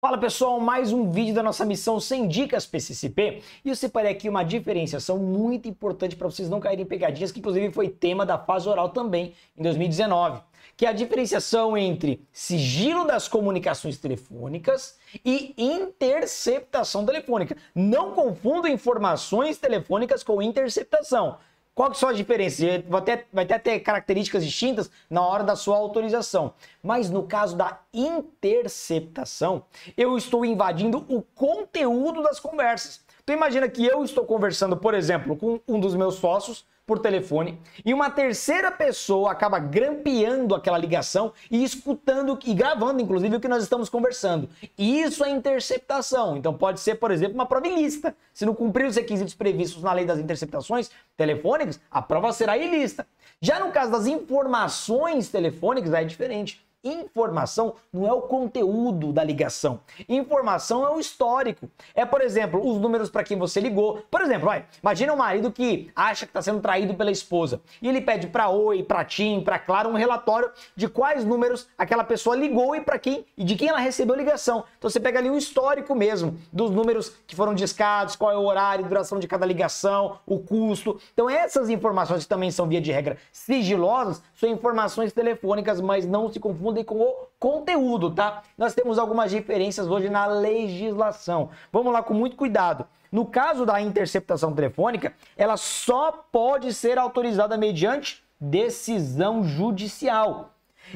Fala pessoal, mais um vídeo da nossa missão sem dicas PCCP e eu separei aqui uma diferenciação muito importante para vocês não caírem em pegadinhas, que inclusive foi tema da fase oral também em 2019, que é a diferenciação entre sigilo das comunicações telefônicas e interceptação telefônica. Não confunda informações telefônicas com interceptação. Qual que são as diferenças? Vai até, vai até ter características distintas na hora da sua autorização. Mas no caso da interceptação, eu estou invadindo o conteúdo das conversas. Então imagina que eu estou conversando, por exemplo, com um dos meus sócios por telefone e uma terceira pessoa acaba grampeando aquela ligação e escutando e gravando, inclusive, o que nós estamos conversando. E isso é interceptação. Então pode ser, por exemplo, uma prova ilícita. Se não cumprir os requisitos previstos na lei das interceptações telefônicas, a prova será ilícita. Já no caso das informações telefônicas, é diferente. Informação não é o conteúdo da ligação. Informação é o histórico. É, por exemplo, os números para quem você ligou. Por exemplo, vai, imagina um marido que acha que está sendo traído pela esposa e ele pede para Oi, para Tim, para Claro um relatório de quais números aquela pessoa ligou e para quem e de quem ela recebeu a ligação. Então você pega ali o um histórico mesmo dos números que foram discados, qual é o horário, duração de cada ligação, o custo. Então essas informações que também são via de regra sigilosas, são informações telefônicas, mas não se confundam confundem com o conteúdo, tá? Nós temos algumas diferenças hoje na legislação. Vamos lá com muito cuidado. No caso da interceptação telefônica, ela só pode ser autorizada mediante decisão judicial.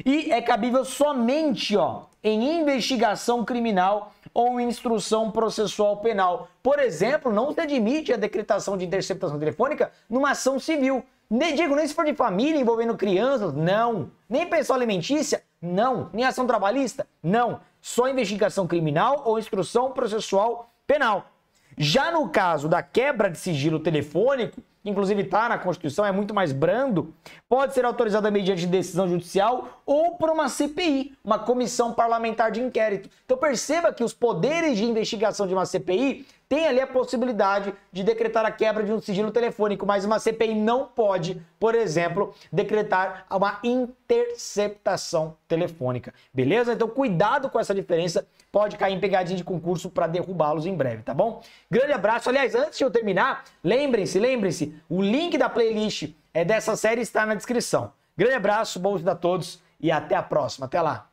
E é cabível somente ó, em investigação criminal ou instrução processual penal. Por exemplo, não se admite a decretação de interceptação telefônica numa ação civil. Nem digo nem se for de família envolvendo crianças, não. Nem pessoal alimentícia, não. Nem ação trabalhista? Não. Só investigação criminal ou instrução processual penal. Já no caso da quebra de sigilo telefônico, que inclusive está na Constituição, é muito mais brando, pode ser autorizada mediante decisão judicial ou por uma CPI, uma comissão parlamentar de inquérito. Então perceba que os poderes de investigação de uma CPI tem ali a possibilidade de decretar a quebra de um sigilo telefônico, mas uma CPI não pode, por exemplo, decretar uma interceptação telefônica. Beleza? Então cuidado com essa diferença, pode cair em pegadinha de concurso para derrubá-los em breve, tá bom? Grande abraço. Aliás, antes de eu terminar, lembrem-se, lembrem-se, o link da playlist é dessa série está na descrição. Grande abraço, bom dia a todos e até a próxima. Até lá.